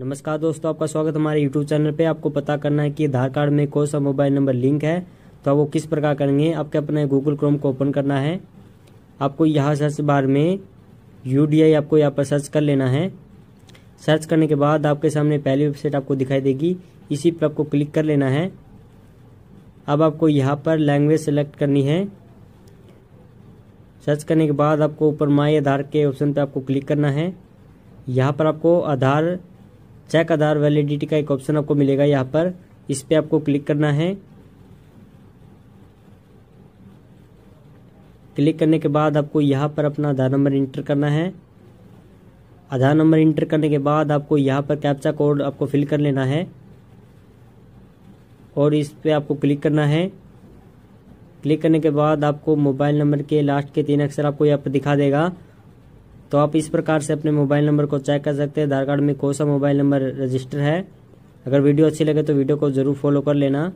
नमस्कार दोस्तों आपका स्वागत हमारे यूट्यूब चैनल पे आपको पता करना है कि आधार कार्ड में कौन सा मोबाइल नंबर लिंक है तो आप वो किस प्रकार करेंगे आपके अपने गूगल क्रोम को ओपन करना है आपको यहाँ सर्च बार में यू आपको यहाँ पर सर्च कर लेना है सर्च करने के बाद आपके सामने पहली वेबसाइट आपको दिखाई देगी इसी पर आपको क्लिक कर लेना है अब आपको यहाँ पर लैंग्वेज सेलेक्ट करनी है सर्च करने के बाद आपको ऊपर माई आधार के ऑप्शन पर आपको क्लिक करना है यहाँ पर आपको आधार चेक आधार वैलिडिटी का एक ऑप्शन आपको मिलेगा यहाँ पर इस पर आपको क्लिक करना है क्लिक करने के बाद आपको यहाँ पर अपना आधार नंबर इंटर करना है आधार नंबर इंटर करने के बाद आपको यहाँ पर कैप्चा कोड आपको फिल कर लेना है और इस पर आपको क्लिक करना है क्लिक करने के बाद आपको मोबाइल नंबर के लास्ट के तीन अक्षर आपको यहाँ पर दिखा देगा तो आप इस प्रकार से अपने मोबाइल नंबर को चेक कर सकते हैं आधार कार्ड में कौन सा मोबाइल नंबर रजिस्टर है अगर वीडियो अच्छी लगे तो वीडियो को ज़रूर फॉलो कर लेना